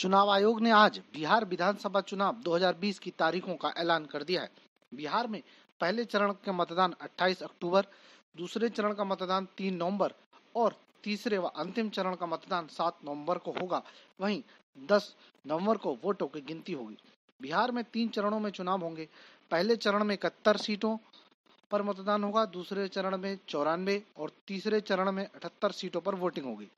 चुनाव आयोग ने आज बिहार विधानसभा चुनाव 2020 की तारीखों का ऐलान कर दिया है बिहार में पहले चरण के मतदान 28 अक्टूबर दूसरे चरण का मतदान 3 नवंबर और तीसरे व अंतिम चरण का मतदान 7 नवंबर को होगा वहीं 10 नवंबर को वोटों की गिनती होगी बिहार में तीन चरणों में चुनाव होंगे पहले चरण में इकहत्तर सीटों पर मतदान होगा दूसरे चरण में चौरानवे और तीसरे चरण में अठहत्तर सीटों पर वोटिंग होगी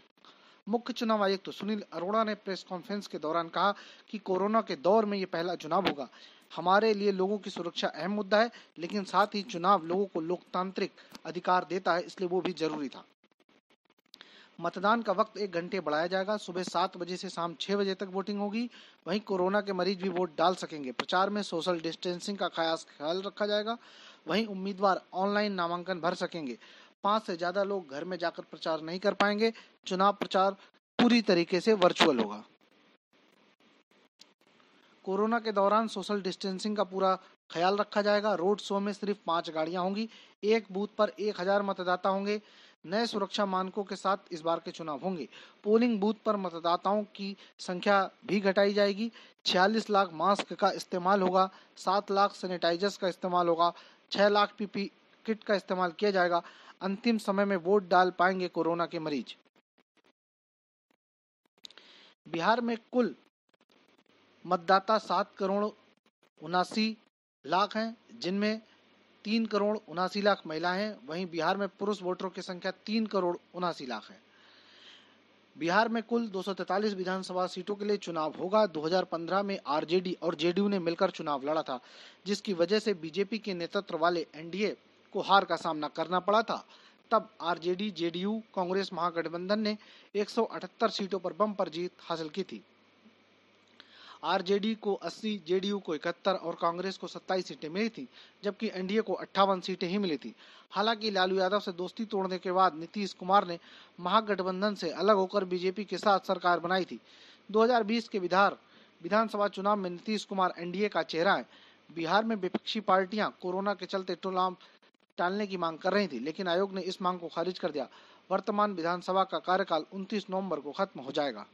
मुख्य चुनाव आयुक्त तो सुनील अरोड़ा ने प्रेस कॉन्फ्रेंस के दौरान कहा कि कोरोना के दौर में ये पहला चुनाव होगा हमारे लिए लोगों की सुरक्षा अहम मुद्दा है लेकिन साथ ही चुनाव लोगों को लोकतांत्रिक अधिकार देता है इसलिए वो भी जरूरी था मतदान का वक्त एक घंटे बढ़ाया जाएगा सुबह सात बजे से शाम छह बजे तक वोटिंग होगी वहीं कोरोना के मरीज भी वोट डाल सकेंगे प्रचार में सोशल डिस्टेंसिंग का खास ख्याल रखा जाएगा वहीं उम्मीदवार ऑनलाइन नामांकन भर सकेंगे पांच से ज्यादा लोग घर में जाकर प्रचार नहीं कर पाएंगे चुनाव प्रचार पूरी तरीके से वर्चुअल होगा कोरोना के दौरान सोशल डिस्टेंसिंग का पूरा ख्याल रखा जाएगा रोड शो में सिर्फ पांच गाड़ियां होंगी एक बूथ पर एक हजार मतदाता होंगे नए सुरक्षा मानकों के साथ इस बार के चुनाव होंगे पोलिंग बूथ पर मतदाताओं की संख्या भी घटाई जाएगी छियालीस लाख मास्क का इस्तेमाल होगा सात लाख सैनिटाइजर्स का इस्तेमाल होगा छह लाख पीपी किट का इस्तेमाल किया जाएगा अंतिम समय में वोट डाल पाएंगे कोरोना के मरीज बिहार में कुल मतदाता सात करोड़ उनासी लाख हैं जिनमें तीन करोड़ उनासी लाख महिलाएं हैं वहीं बिहार में पुरुष वोटरों की संख्या तीन करोड़ उनासी लाख है बिहार में कुल 243 विधानसभा सीटों के लिए चुनाव होगा 2015 में आरजेडी और जेडीयू ने मिलकर चुनाव लड़ा था जिसकी वजह से बीजेपी के नेतृत्व वाले एनडीए को हार का सामना करना पड़ा था तब आरजेडी जेडीयू कांग्रेस महागठबंधन ने 178 सीटों पर बम्पर जीत हासिल की थी आरजेडी को 80, जेडीयू को 71 और कांग्रेस को 27 सीटें मिली थी जबकि एनडीए को अट्ठावन सीटें ही मिली थी हालांकि लालू यादव से दोस्ती तोड़ने के बाद नीतीश कुमार ने महागठबंधन से अलग होकर बीजेपी के साथ सरकार बनाई थी 2020 के विधार विधानसभा चुनाव में नीतीश कुमार एनडीए का चेहरा है बिहार में विपक्षी पार्टियां कोरोना के चलते टोलाम टालने की मांग कर रही थी लेकिन आयोग ने इस मांग को खारिज कर दिया वर्तमान विधानसभा का कार्यकाल 29 नवंबर को खत्म हो जाएगा